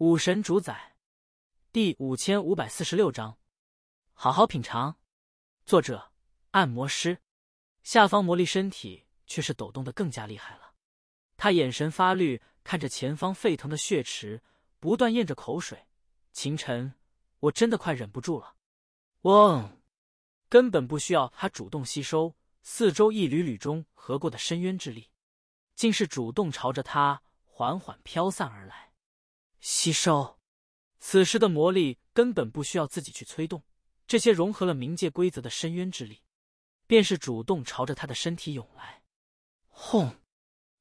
武神主宰，第五千五百四十六章，好好品尝。作者：按摩师。下方魔力身体却是抖动的更加厉害了，他眼神发绿，看着前方沸腾的血池，不断咽着口水。秦晨，我真的快忍不住了。嗡，根本不需要他主动吸收，四周一缕缕中和过的深渊之力，竟是主动朝着他缓缓飘散而来。吸收，此时的魔力根本不需要自己去催动，这些融合了冥界规则的深渊之力，便是主动朝着他的身体涌来。轰，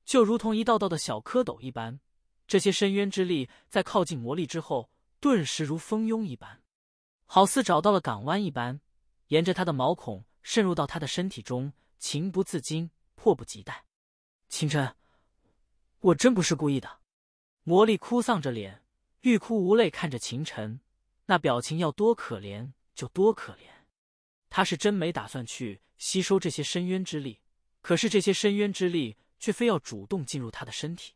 就如同一道道的小蝌蚪一般，这些深渊之力在靠近魔力之后，顿时如蜂拥一般，好似找到了港湾一般，沿着他的毛孔渗入到他的身体中，情不自禁，迫不及待。清晨，我真不是故意的。魔力哭丧着脸，欲哭无泪，看着秦尘，那表情要多可怜就多可怜。他是真没打算去吸收这些深渊之力，可是这些深渊之力却非要主动进入他的身体，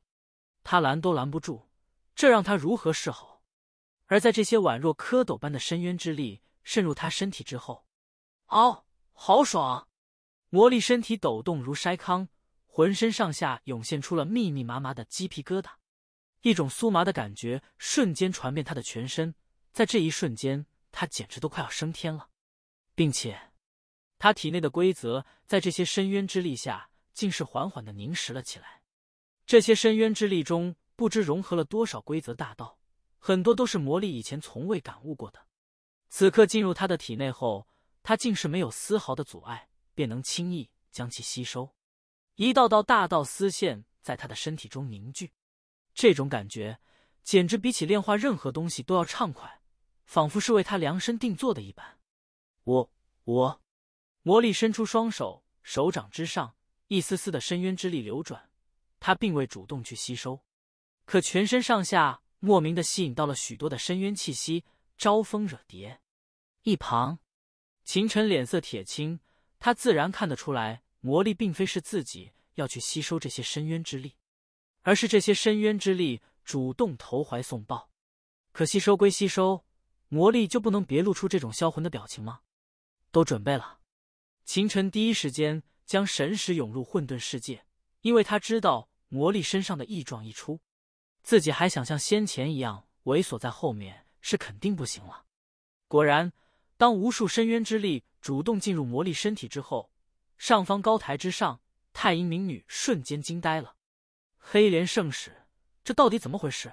他拦都拦不住，这让他如何是好？而在这些宛若蝌蚪般的深渊之力渗入他身体之后，哦，好爽！魔力身体抖动如筛糠，浑身上下涌现出了密密麻麻的鸡皮疙瘩。一种酥麻的感觉瞬间传遍他的全身，在这一瞬间，他简直都快要升天了，并且，他体内的规则在这些深渊之力下，竟是缓缓的凝实了起来。这些深渊之力中，不知融合了多少规则大道，很多都是魔力以前从未感悟过的。此刻进入他的体内后，他竟是没有丝毫的阻碍，便能轻易将其吸收。一道道大道丝线在他的身体中凝聚。这种感觉简直比起炼化任何东西都要畅快，仿佛是为他量身定做的一般。我我，魔力伸出双手，手掌之上一丝丝的深渊之力流转。他并未主动去吸收，可全身上下莫名的吸引到了许多的深渊气息，招蜂惹蝶。一旁，秦尘脸色铁青，他自然看得出来，魔力并非是自己要去吸收这些深渊之力。而是这些深渊之力主动投怀送抱，可吸收归吸收，魔力就不能别露出这种销魂的表情吗？都准备了，秦尘第一时间将神识涌入混沌世界，因为他知道魔力身上的异状一出，自己还想像先前一样猥琐在后面是肯定不行了。果然，当无数深渊之力主动进入魔力身体之后，上方高台之上，太阴冥女瞬间惊呆了。黑莲圣使，这到底怎么回事？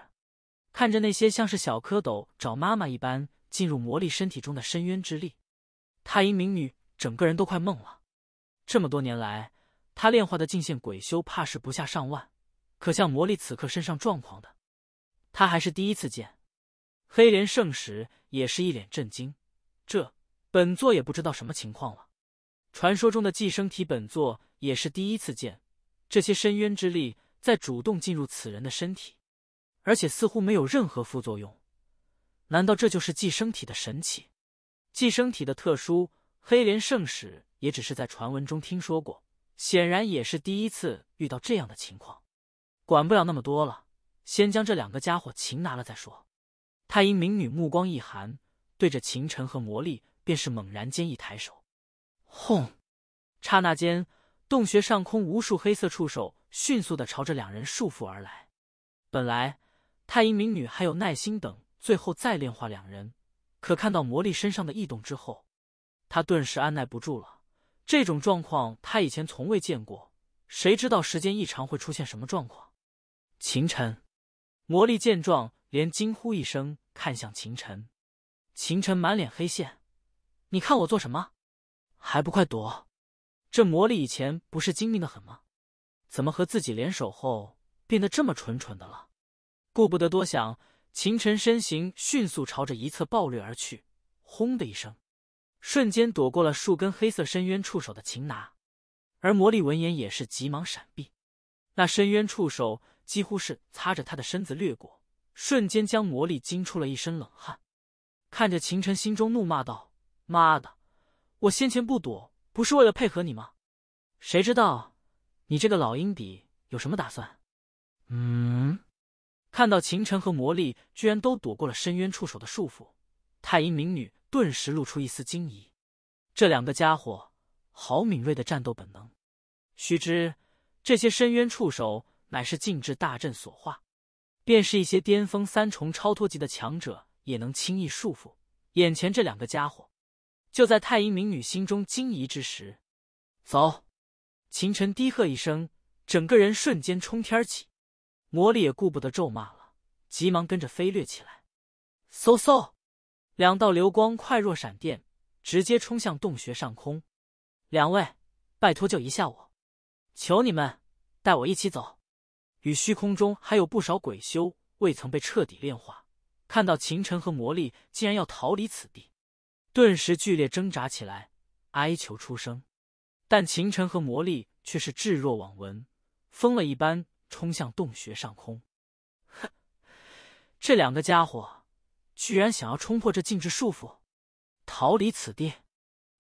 看着那些像是小蝌蚪找妈妈一般进入魔力身体中的深渊之力，太阴冥女整个人都快懵了。这么多年来，她炼化的境献鬼修怕是不下上万，可像魔力此刻身上状况的，他还是第一次见。黑莲圣使也是一脸震惊，这本座也不知道什么情况了。传说中的寄生体，本座也是第一次见，这些深渊之力。在主动进入此人的身体，而且似乎没有任何副作用。难道这就是寄生体的神奇？寄生体的特殊，黑莲圣使也只是在传闻中听说过，显然也是第一次遇到这样的情况。管不了那么多了，先将这两个家伙擒拿了再说。太阴冥女目光一寒，对着秦尘和魔力便是猛然间一抬手，轰！刹那间，洞穴上空无数黑色触手。迅速的朝着两人束缚而来。本来太阴明女还有耐心等，最后再炼化两人，可看到魔力身上的异动之后，他顿时按耐不住了。这种状况他以前从未见过，谁知道时间一长会出现什么状况？秦晨，魔力见状，连惊呼一声，看向秦晨。秦晨满脸黑线：“你看我做什么？还不快躲！这魔力以前不是精明的很吗？”怎么和自己联手后变得这么蠢蠢的了？顾不得多想，秦晨身形迅速朝着一侧暴掠而去，轰的一声，瞬间躲过了数根黑色深渊触手的擒拿。而魔力闻言也是急忙闪避，那深渊触手几乎是擦着他的身子掠过，瞬间将魔力惊出了一身冷汗。看着秦晨，心中怒骂道：“妈的，我先前不躲，不是为了配合你吗？谁知道？”你这个老鹰比有什么打算？嗯，看到秦晨和魔力居然都躲过了深渊触手的束缚，太阴冥女顿时露出一丝惊疑。这两个家伙好敏锐的战斗本能。须知这些深渊触手乃是禁制大阵所化，便是一些巅峰三重超脱级的强者也能轻易束缚。眼前这两个家伙，就在太阴冥女心中惊疑之时，走。秦尘低喝一声，整个人瞬间冲天起，魔力也顾不得咒骂了，急忙跟着飞掠起来。嗖嗖，两道流光快若闪电，直接冲向洞穴上空。两位，拜托救一下我，求你们带我一起走。与虚空中还有不少鬼修未曾被彻底炼化，看到秦尘和魔力竟然要逃离此地，顿时剧烈挣扎起来，哀求出声。但秦尘和魔力却是置若罔闻，疯了一般冲向洞穴上空。哼，这两个家伙居然想要冲破这禁制束缚，逃离此地！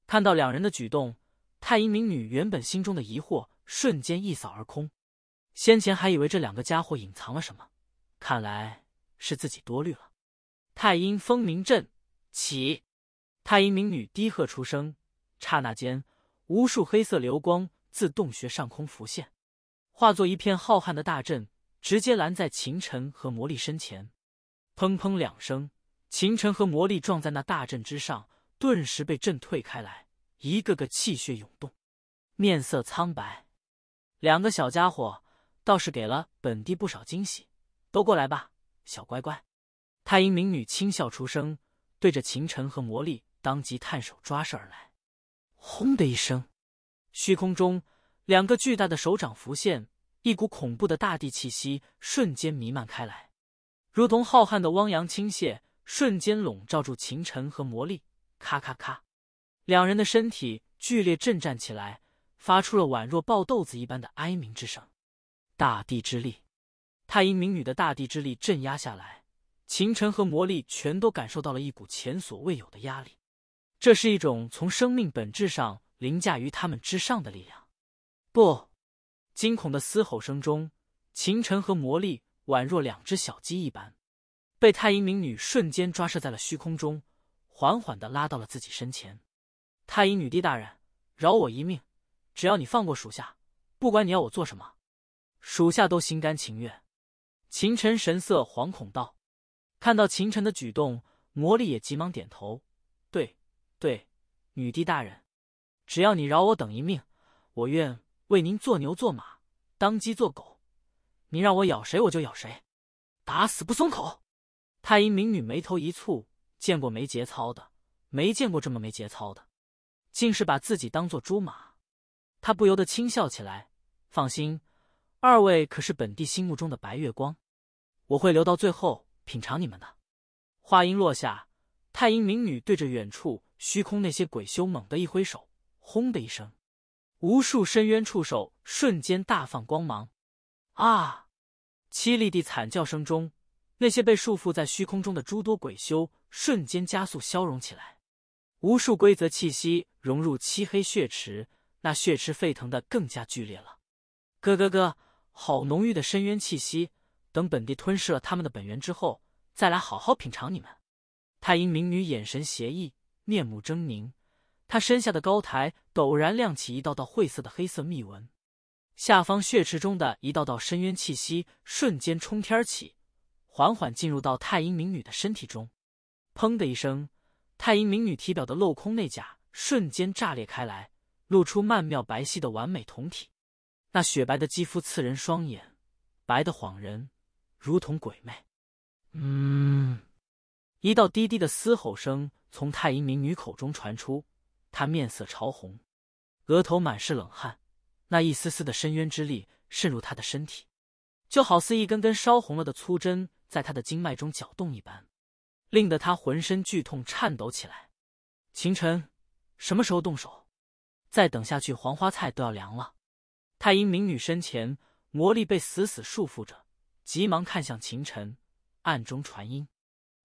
看到两人的举动，太阴冥女原本心中的疑惑瞬间一扫而空。先前还以为这两个家伙隐藏了什么，看来是自己多虑了。太阴风鸣阵起！太阴冥女低喝出声，刹那间。无数黑色流光自洞穴上空浮现，化作一片浩瀚的大阵，直接拦在秦尘和魔力身前。砰砰两声，秦尘和魔力撞在那大阵之上，顿时被震退开来，一个个气血涌动，面色苍白。两个小家伙倒是给了本地不少惊喜，都过来吧，小乖乖。太阴冥女轻笑出声，对着秦尘和魔力当即探手抓射而来。轰的一声，虚空中两个巨大的手掌浮现，一股恐怖的大地气息瞬间弥漫开来，如同浩瀚的汪洋倾泻，瞬间笼罩住秦尘和魔力。咔咔咔，两人的身体剧烈震颤起来，发出了宛若爆豆子一般的哀鸣之声。大地之力，太阴冥女的大地之力镇压下来，秦尘和魔力全都感受到了一股前所未有的压力。这是一种从生命本质上凌驾于他们之上的力量。不，惊恐的嘶吼声中，秦晨和魔力宛若两只小鸡一般，被太阴冥女瞬间抓射在了虚空中，缓缓的拉到了自己身前。太阴女帝大人，饶我一命！只要你放过属下，不管你要我做什么，属下都心甘情愿。秦晨神色惶恐道。看到秦晨的举动，魔力也急忙点头。对，女帝大人，只要你饶我等一命，我愿为您做牛做马，当鸡做狗。您让我咬谁，我就咬谁，打死不松口。太阴明女眉头一蹙，见过没节操的，没见过这么没节操的，竟是把自己当做猪马。她不由得轻笑起来。放心，二位可是本地心目中的白月光，我会留到最后品尝你们的。话音落下，太阴明女对着远处。虚空那些鬼修猛地一挥手，轰的一声，无数深渊触手瞬间大放光芒。啊！凄厉地惨叫声中，那些被束缚在虚空中的诸多鬼修瞬间加速消融起来。无数规则气息融入漆黑血池，那血池沸腾的更加剧烈了。咯咯咯！好浓郁的深渊气息，等本帝吞噬了他们的本源之后，再来好好品尝你们。太阴冥女眼神邪异。面目狰狞，他身下的高台陡然亮起一道道晦涩的黑色密纹，下方血池中的一道道深渊气息瞬间冲天起，缓缓进入到太阴冥女的身体中。砰的一声，太阴冥女体表的镂空内甲瞬间炸裂开来，露出曼妙白皙的完美酮体，那雪白的肌肤刺人双眼，白的晃人，如同鬼魅。嗯。一道低低的嘶吼声从太阴民女口中传出，她面色潮红，额头满是冷汗，那一丝丝的深渊之力渗入她的身体，就好似一根根烧红了的粗针在她的经脉中搅动一般，令得她浑身剧痛，颤抖起来。秦晨，什么时候动手？再等下去，黄花菜都要凉了。太阴民女身前魔力被死死束缚着，急忙看向秦晨，暗中传音。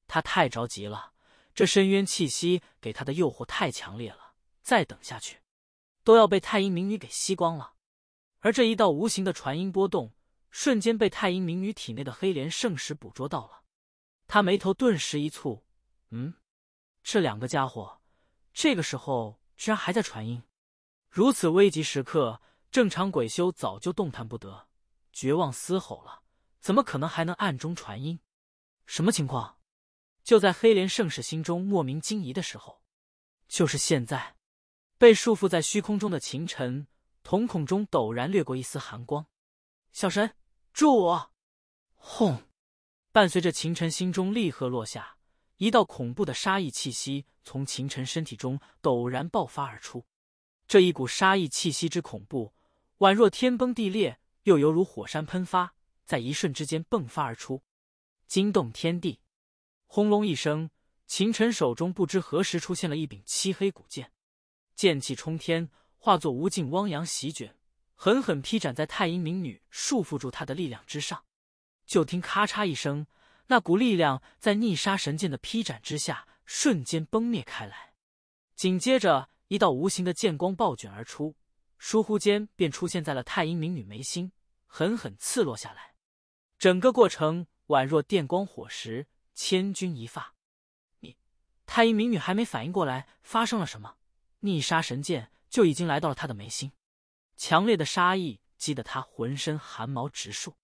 他太着急了，这深渊气息给他的诱惑太强烈了，再等下去，都要被太阴冥女给吸光了。而这一道无形的传音波动，瞬间被太阴冥女体内的黑莲圣石捕捉到了。他眉头顿时一蹙：“嗯，这两个家伙，这个时候居然还在传音？如此危急时刻，正常鬼修早就动弹不得，绝望嘶吼了，怎么可能还能暗中传音？什么情况？”就在黑莲圣使心中莫名惊疑的时候，就是现在，被束缚在虚空中的秦尘瞳孔中陡然掠过一丝寒光。小神助我！轰！伴随着秦尘心中厉喝落下，一道恐怖的杀意气息从秦尘身体中陡然爆发而出。这一股杀意气息之恐怖，宛若天崩地裂，又犹如火山喷发，在一瞬之间迸发而出，惊动天地。轰隆一声，秦尘手中不知何时出现了一柄漆黑古剑，剑气冲天，化作无尽汪洋席卷，狠狠劈斩在太阴冥女束缚住他的力量之上。就听咔嚓一声，那股力量在逆杀神剑的劈斩之下瞬间崩灭开来。紧接着，一道无形的剑光暴卷而出，疏忽间便出现在了太阴冥女眉心，狠狠刺落下来。整个过程宛若电光火石。千钧一发，你太医民女还没反应过来发生了什么，逆杀神剑就已经来到了她的眉心，强烈的杀意激得她浑身寒毛直竖。